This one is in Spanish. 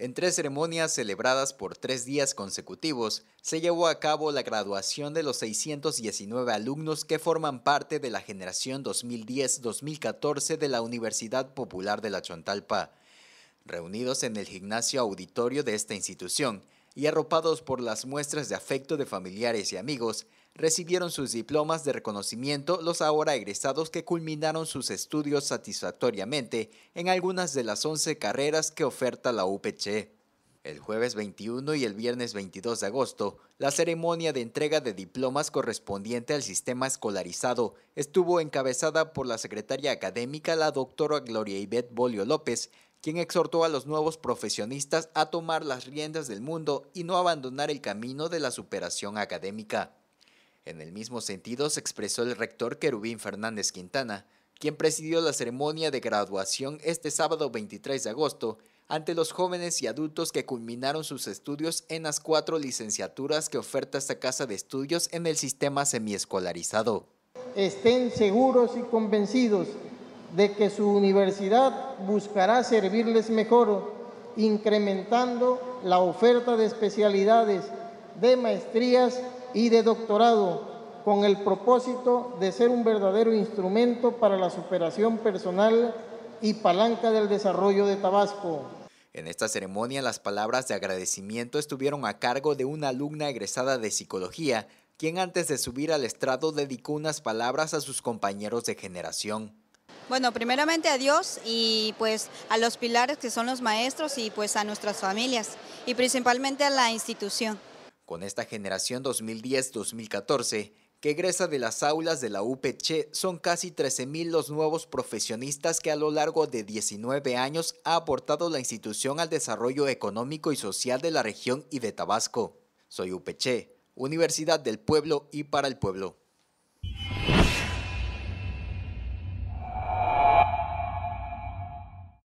En tres ceremonias celebradas por tres días consecutivos, se llevó a cabo la graduación de los 619 alumnos que forman parte de la generación 2010-2014 de la Universidad Popular de la Chontalpa. Reunidos en el gimnasio auditorio de esta institución, y arropados por las muestras de afecto de familiares y amigos, recibieron sus diplomas de reconocimiento los ahora egresados que culminaron sus estudios satisfactoriamente en algunas de las 11 carreras que oferta la UPC. El jueves 21 y el viernes 22 de agosto, la ceremonia de entrega de diplomas correspondiente al sistema escolarizado estuvo encabezada por la secretaria académica, la doctora Gloria Ibet Bolio López, quien exhortó a los nuevos profesionistas a tomar las riendas del mundo y no abandonar el camino de la superación académica. En el mismo sentido se expresó el rector Querubín Fernández Quintana, quien presidió la ceremonia de graduación este sábado 23 de agosto ante los jóvenes y adultos que culminaron sus estudios en las cuatro licenciaturas que oferta esta casa de estudios en el sistema semiescolarizado. Estén seguros y convencidos de que su universidad buscará servirles mejor, incrementando la oferta de especialidades, de maestrías y de doctorado, con el propósito de ser un verdadero instrumento para la superación personal y palanca del desarrollo de Tabasco. En esta ceremonia las palabras de agradecimiento estuvieron a cargo de una alumna egresada de psicología, quien antes de subir al estrado dedicó unas palabras a sus compañeros de generación. Bueno, primeramente a Dios y pues a los pilares que son los maestros y pues a nuestras familias y principalmente a la institución. Con esta generación 2010-2014 que egresa de las aulas de la UPC, son casi 13.000 los nuevos profesionistas que a lo largo de 19 años ha aportado la institución al desarrollo económico y social de la región y de Tabasco. Soy UPC, Universidad del Pueblo y para el Pueblo.